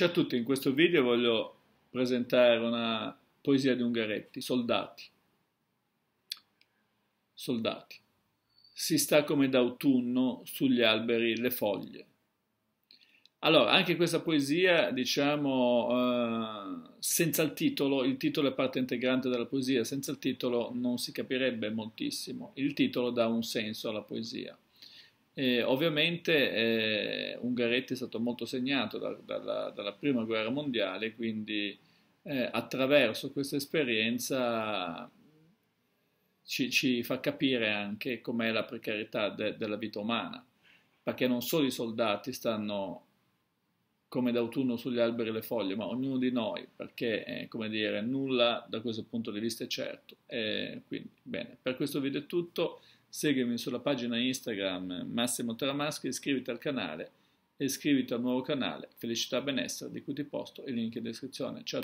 Ciao a tutti, in questo video voglio presentare una poesia di Ungaretti, Soldati. Soldati. Si sta come d'autunno sugli alberi le foglie. Allora, anche questa poesia, diciamo, eh, senza il titolo, il titolo è parte integrante della poesia, senza il titolo non si capirebbe moltissimo. Il titolo dà un senso alla poesia. Eh, ovviamente eh, Ungaretti è stato molto segnato da, dalla, dalla, prima guerra mondiale, quindi eh, attraverso questa esperienza ci, ci, fa capire anche com'è la precarietà de, della vita umana, perché non solo i soldati stanno come d'autunno sugli alberi e le foglie, ma ognuno di noi, perché, eh, come dire, nulla da questo punto di vista è certo. Eh, quindi, bene, per questo video è tutto, seguimi sulla pagina Instagram Massimo Teramaschi, iscriviti al canale e iscriviti al nuovo canale Felicità Benessere, di cui ti posto il link in descrizione. Ciao